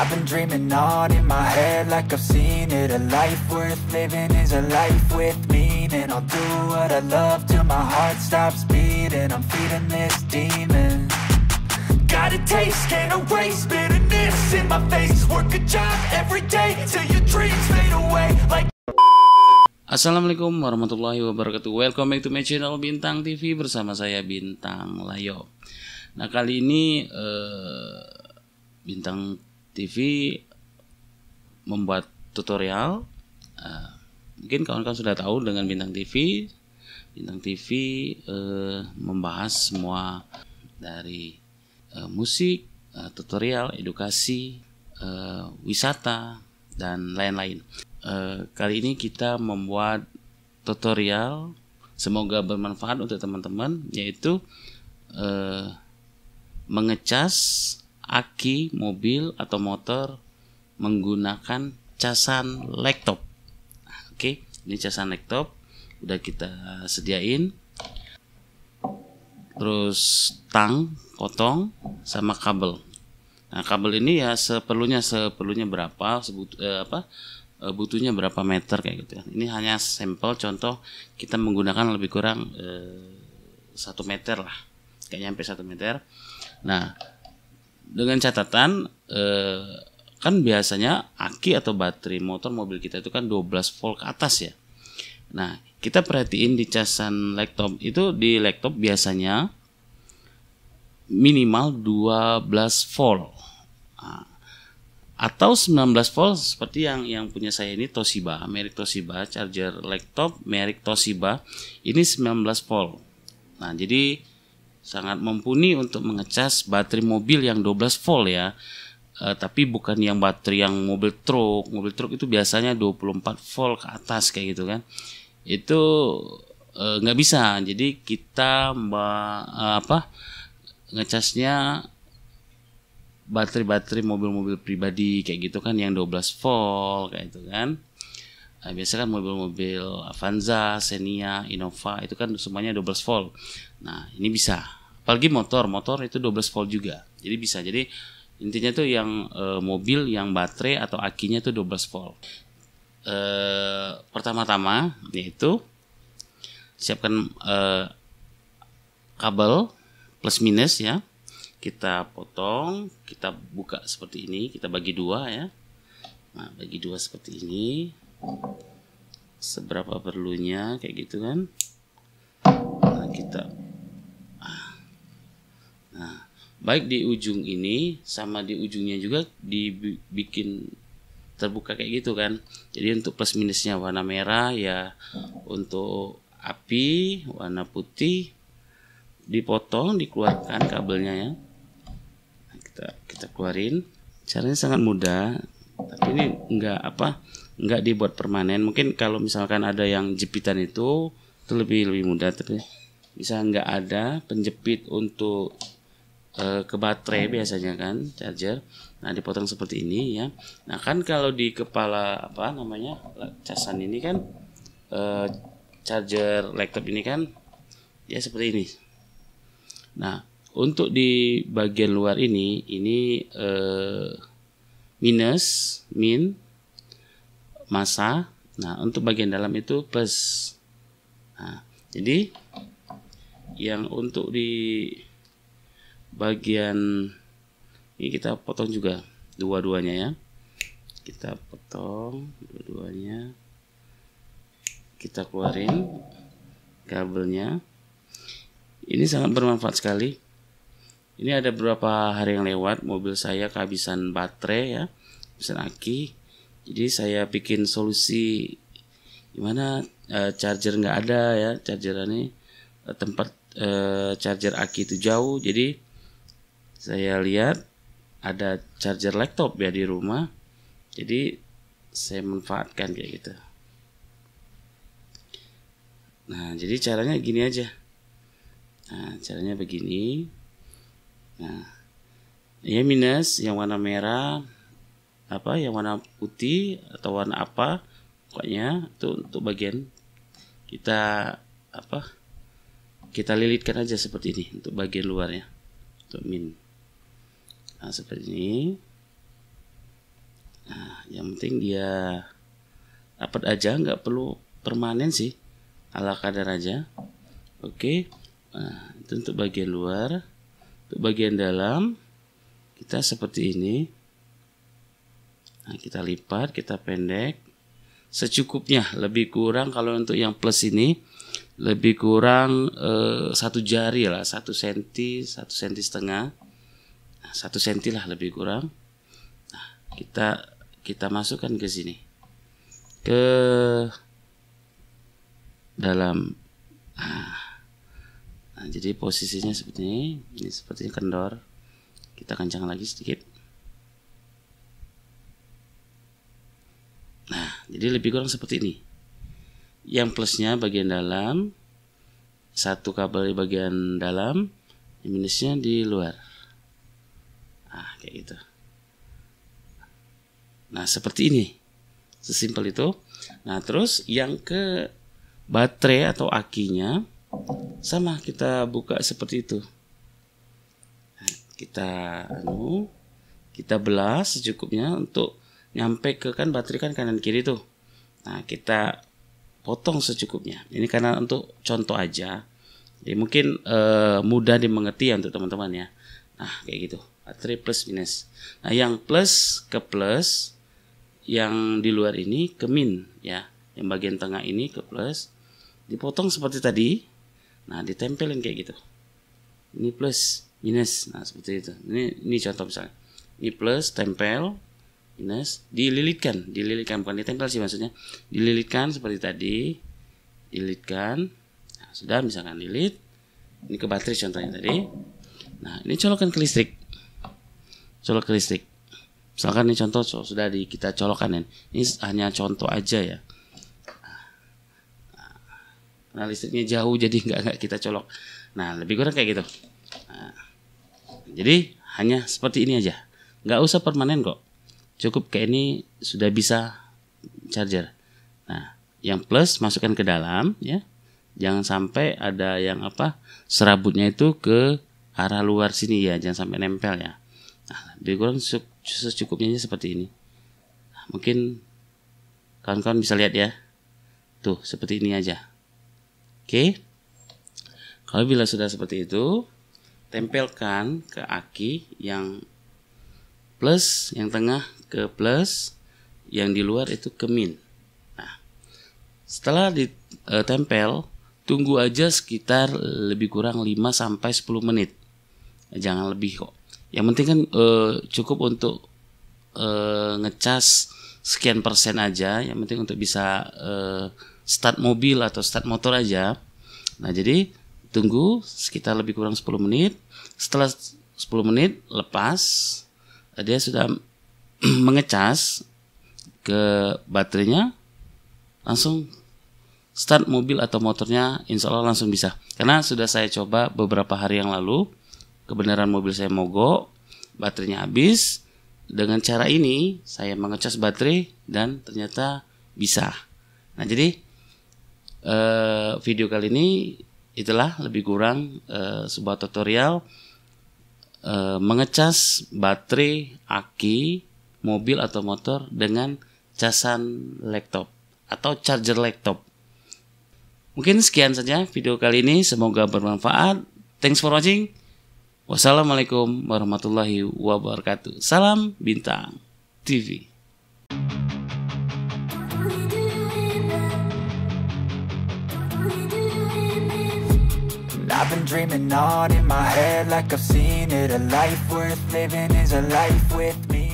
I've been dreaming on in my head like I've seen it A life worth living is a life with meaning I'll do what I love till my heart stops beating I'm feeding this demon Got a taste, can't erase bitterness in my face Work a job every day till your dreams fade away like Assalamualaikum warahmatullahi wabarakatuh Welcome back to my channel Bintang TV bersama saya Bintang Layo Nah kali ini eh, Bintang TV membuat tutorial. Uh, mungkin kawan-kawan sudah tahu dengan Bintang TV. Bintang TV uh, eh, membahas semua dari uh, musik, uh, tutorial, edukasi, uh, wisata, dan lain-lain. Uh, kali ini kita membuat tutorial, semoga bermanfaat untuk teman-teman, yaitu uh, mengecas aki mobil atau motor menggunakan casan laptop. Oke, ini casan laptop udah kita sediain. Terus tang, potong sama kabel. Nah, kabel ini ya seperlunya seperlunya berapa, sebut eh, apa? Eh, butuhnya berapa meter kayak gitu ya. Ini hanya sampel contoh kita menggunakan lebih kurang eh, satu meter lah. Kayaknya sampai satu meter. Nah, dengan catatan eh, kan biasanya aki atau baterai motor mobil kita itu kan 12 volt ke atas ya. Nah, kita perhatiin di casan laptop itu di laptop biasanya minimal 12 volt. Nah, atau 19 volt seperti yang yang punya saya ini Toshiba, merek Toshiba, charger laptop merek Toshiba ini 19 volt. Nah, jadi sangat mumpuni untuk mengecas baterai mobil yang 12 volt ya. E, tapi bukan yang baterai yang mobil truk. Mobil truk itu biasanya 24 volt ke atas kayak gitu kan. Itu nggak eh, nggak bisa. Jadi kita mbak eh, apa ngecasnya baterai-baterai mobil-mobil pribadi kayak gitu kan yang 12 volt kayak gitu kan. Nah, biasanya kan mobil-mobil Avanza, Xenia, Innova itu kan semuanya 12 volt. Nah, ini bisa apalagi motor motor itu 12 volt juga jadi bisa jadi intinya tuh yang e, mobil yang baterai atau akinya itu 12 volt e, pertama-tama yaitu siapkan e, kabel plus minus ya kita potong kita buka seperti ini kita bagi dua ya nah bagi dua seperti ini seberapa perlunya kayak gitu kan nah kita Nah, baik di ujung ini sama di ujungnya juga dibikin terbuka kayak gitu kan. Jadi untuk plus minusnya warna merah ya untuk api, warna putih dipotong, dikeluarkan kabelnya ya. Nah, kita kita keluarin. Caranya sangat mudah, tapi ini enggak apa? enggak dibuat permanen. Mungkin kalau misalkan ada yang jepitan itu itu lebih lebih mudah tapi bisa enggak ada penjepit untuk e, ke baterai hmm. biasanya kan charger nah dipotong seperti ini ya nah kan kalau di kepala apa namanya casan ini kan e, charger laptop ini kan ya seperti ini nah untuk di bagian luar ini ini e, minus min masa nah untuk bagian dalam itu plus nah jadi yang untuk di bagian ini kita potong juga dua-duanya ya kita potong dua-duanya kita keluarin kabelnya ini sangat bermanfaat sekali ini ada beberapa hari yang lewat mobil saya kehabisan baterai ya kehabisan aki jadi saya bikin solusi gimana e, charger nggak ada ya charger ini eh, tempat e, charger aki itu jauh jadi saya lihat ada charger laptop ya di rumah jadi saya manfaatkan kayak gitu nah jadi caranya gini aja nah caranya begini nah ya minus yang warna merah apa yang warna putih atau warna apa pokoknya itu untuk bagian kita apa kita lilitkan aja seperti ini untuk bagian luarnya untuk min nah, seperti ini nah yang penting dia dapat aja nggak perlu permanen sih ala kadar aja oke nah, itu untuk bagian luar untuk bagian dalam kita seperti ini nah, kita lipat kita pendek secukupnya lebih kurang kalau untuk yang plus ini lebih kurang eh, satu jari lah satu senti satu senti setengah satu senti lah lebih kurang nah, kita kita masukkan ke sini ke dalam ah. nah, jadi posisinya seperti ini ini sepertinya kendor kita kencang lagi sedikit nah jadi lebih kurang seperti ini yang plusnya bagian dalam satu kabel di bagian dalam minusnya di luar Nah, kayak gitu. Nah, seperti ini. Sesimpel itu. Nah, terus yang ke baterai atau akinya sama kita buka seperti itu. Nah, kita anu kita belas secukupnya untuk nyampe ke kan baterai kan kanan kiri tuh. Nah, kita potong secukupnya. Ini karena untuk contoh aja. Jadi mungkin e, mudah dimengerti ya untuk teman-teman ya. Nah, kayak gitu. 3 nah, plus minus. Nah, yang plus ke plus, yang di luar ini ke min ya. Yang bagian tengah ini ke plus, dipotong seperti tadi. Nah, ditempelin kayak gitu. Ini plus, minus. Nah, seperti itu. Ini ini contoh misalnya. Ini plus tempel minus dililitkan, dililitkan bukan ditempel sih maksudnya. Dililitkan seperti tadi. Dililitkan. Nah, sudah misalkan lilit. Ini ke baterai contohnya tadi. Nah, ini colokan ke listrik colok listrik misalkan ini contoh so, sudah di, kita colokan ya. ini hanya contoh aja ya nah listriknya jauh jadi nggak nggak kita colok nah lebih kurang kayak gitu nah, jadi hanya seperti ini aja nggak usah permanen kok cukup kayak ini sudah bisa charger nah yang plus masukkan ke dalam ya jangan sampai ada yang apa serabutnya itu ke arah luar sini ya jangan sampai nempel ya background secukupnya saja seperti ini mungkin kawan-kawan bisa lihat ya tuh seperti ini aja oke okay. kalau bila sudah seperti itu tempelkan ke aki yang plus yang tengah ke plus yang di luar itu ke min nah setelah ditempel e, tunggu aja sekitar lebih kurang 5 sampai 10 menit jangan lebih kok yang penting kan uh, cukup untuk uh, ngecas sekian persen aja. Yang penting untuk bisa uh, start mobil atau start motor aja. Nah jadi tunggu sekitar lebih kurang 10 menit. Setelah 10 menit lepas, dia sudah mengecas ke baterainya, langsung start mobil atau motornya, insya Allah langsung bisa. Karena sudah saya coba beberapa hari yang lalu, kebenaran mobil saya mogok, baterainya habis. Dengan cara ini saya mengecas baterai dan ternyata bisa. Nah, jadi eh, video kali ini itulah lebih kurang eh, sebuah tutorial eh, mengecas baterai aki mobil atau motor dengan casan laptop atau charger laptop. Mungkin sekian saja video kali ini, semoga bermanfaat. Thanks for watching. Wassalamualaikum warahmatullahi wabarakatuh. Salam Bintang TV. I've been dreaming on in my head like I've seen it A life worth living is a life with me